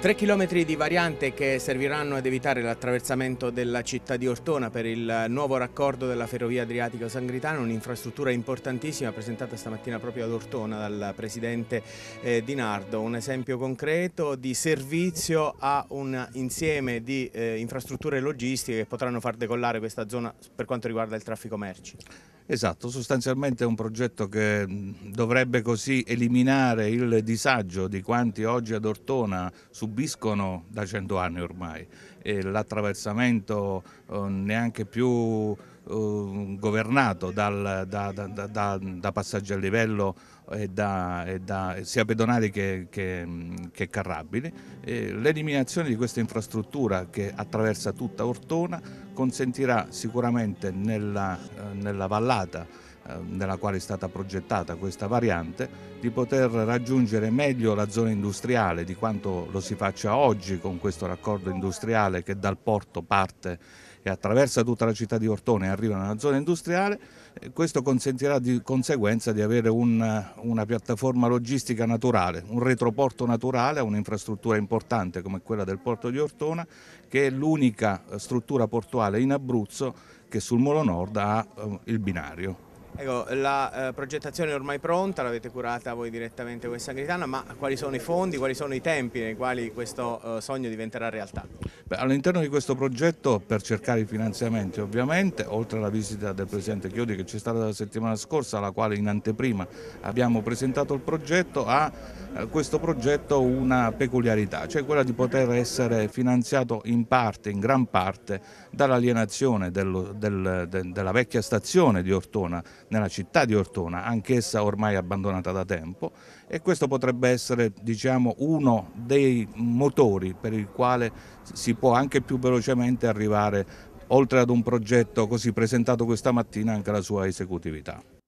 Tre chilometri di variante che serviranno ad evitare l'attraversamento della città di Ortona per il nuovo raccordo della ferrovia Adriatico-Sangritana, un'infrastruttura importantissima presentata stamattina proprio ad Ortona dal presidente eh, Di Nardo. Un esempio concreto di servizio a un insieme di eh, infrastrutture logistiche che potranno far decollare questa zona per quanto riguarda il traffico merci. Esatto, sostanzialmente è un progetto che dovrebbe così eliminare il disagio di quanti oggi ad Ortona subiscono da cento anni ormai l'attraversamento eh, neanche più eh, governato dal, da, da, da, da passaggi a livello e da, e da, sia pedonali che, che, che carrabili, l'eliminazione di questa infrastruttura che attraversa tutta Ortona consentirà sicuramente nella, eh, nella vallata eh, nella quale è stata progettata questa variante, di poter raggiungere meglio la zona industriale di quanto lo si faccia oggi con questo raccordo industriale che dal porto parte e attraversa tutta la città di Ortone e arriva nella zona industriale, eh, questo consentirà di conseguenza di avere un, una piattaforma logistica naturale, un retroporto naturale, un'infrastruttura importante come quella del porto di Ortona, che è l'unica struttura portuale in Abruzzo che sul Molo Nord ha eh, il binario. Ecco, la eh, progettazione è ormai pronta, l'avete curata voi direttamente con Sangritana, ma quali sono i fondi, quali sono i tempi nei quali questo eh, sogno diventerà realtà? All'interno di questo progetto per cercare i finanziamenti ovviamente, oltre alla visita del Presidente Chiodi che c'è stata la settimana scorsa, alla quale in anteprima abbiamo presentato il progetto, ha eh, questo progetto una peculiarità, cioè quella di poter essere finanziato in parte, in gran parte, dall'alienazione del, de, della vecchia stazione di Ortona, nella città di Ortona, anch'essa ormai abbandonata da tempo e questo potrebbe essere diciamo, uno dei motori per il quale si può può anche più velocemente arrivare oltre ad un progetto così presentato questa mattina anche alla sua esecutività.